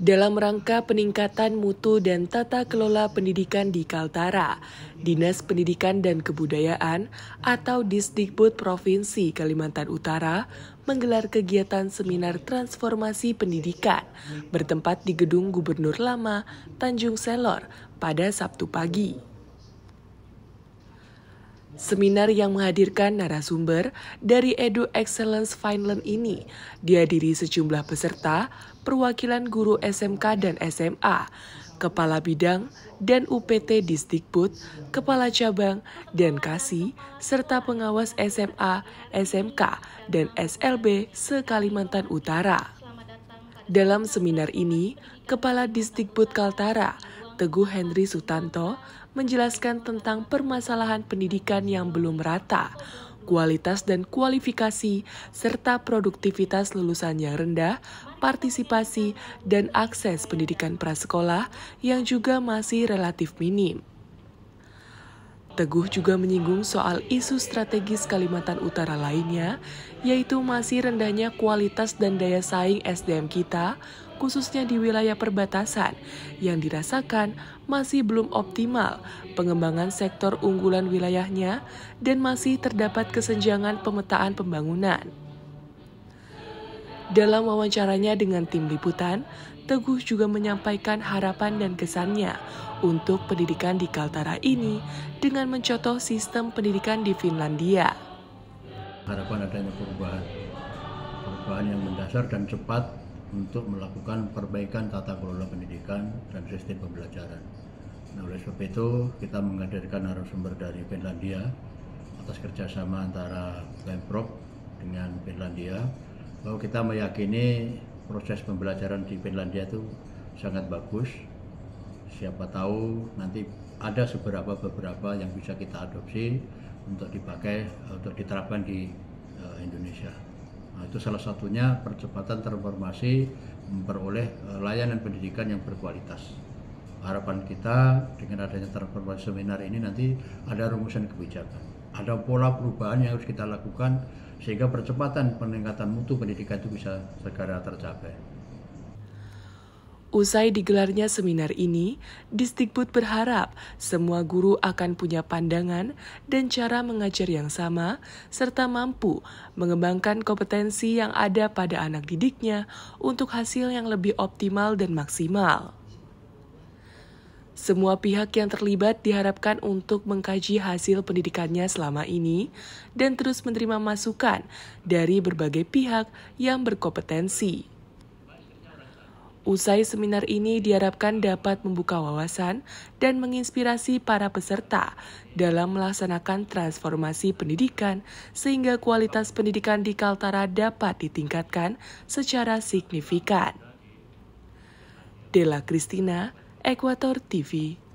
Dalam rangka peningkatan mutu dan tata kelola pendidikan di Kaltara, Dinas Pendidikan dan Kebudayaan atau Disdikbud Provinsi Kalimantan Utara menggelar kegiatan seminar transformasi pendidikan bertempat di Gedung Gubernur Lama, Tanjung Selor pada Sabtu pagi. Seminar yang menghadirkan narasumber dari Edu Excellence Finland ini dihadiri sejumlah peserta, perwakilan guru SMK dan SMA, Kepala Bidang dan UPT Distikbud, Kepala Cabang dan Kasi, serta pengawas SMA, SMK, dan SLB se-Kalimantan Utara. Dalam seminar ini, Kepala Distikbud Kaltara Teguh Henry Sutanto menjelaskan tentang permasalahan pendidikan yang belum rata, kualitas dan kualifikasi, serta produktivitas lulusan yang rendah, partisipasi, dan akses pendidikan prasekolah yang juga masih relatif minim. Teguh juga menyinggung soal isu strategis Kalimantan Utara lainnya, yaitu masih rendahnya kualitas dan daya saing SDM kita khususnya di wilayah perbatasan, yang dirasakan masih belum optimal pengembangan sektor unggulan wilayahnya dan masih terdapat kesenjangan pemetaan pembangunan. Dalam wawancaranya dengan tim liputan, Teguh juga menyampaikan harapan dan kesannya untuk pendidikan di Kaltara ini dengan mencotoh sistem pendidikan di Finlandia. Harapan adanya perubahan, perubahan yang mendasar dan cepat untuk melakukan perbaikan tata kelola pendidikan dan sistem pembelajaran. Nah, oleh sebab itu kita menghadirkan narasumber dari Finlandia atas kerjasama antara Pemprov dengan Finlandia bahwa kita meyakini proses pembelajaran di Finlandia itu sangat bagus. Siapa tahu nanti ada seberapa beberapa yang bisa kita adopsi untuk dipakai untuk diterapkan di eh, Indonesia. Nah, itu salah satunya percepatan transformasi memperoleh eh, layanan pendidikan yang berkualitas. Harapan kita dengan adanya transformasi seminar ini nanti ada rumusan kebijakan, ada pola perubahan yang harus kita lakukan sehingga percepatan peningkatan mutu pendidikan itu bisa segera tercapai. Usai digelarnya seminar ini, Distikbud berharap semua guru akan punya pandangan dan cara mengajar yang sama, serta mampu mengembangkan kompetensi yang ada pada anak didiknya untuk hasil yang lebih optimal dan maksimal. Semua pihak yang terlibat diharapkan untuk mengkaji hasil pendidikannya selama ini dan terus menerima masukan dari berbagai pihak yang berkompetensi. Usai seminar ini diharapkan dapat membuka wawasan dan menginspirasi para peserta dalam melaksanakan transformasi pendidikan sehingga kualitas pendidikan di Kaltara dapat ditingkatkan secara signifikan. Dela Cristina, Ekuator TV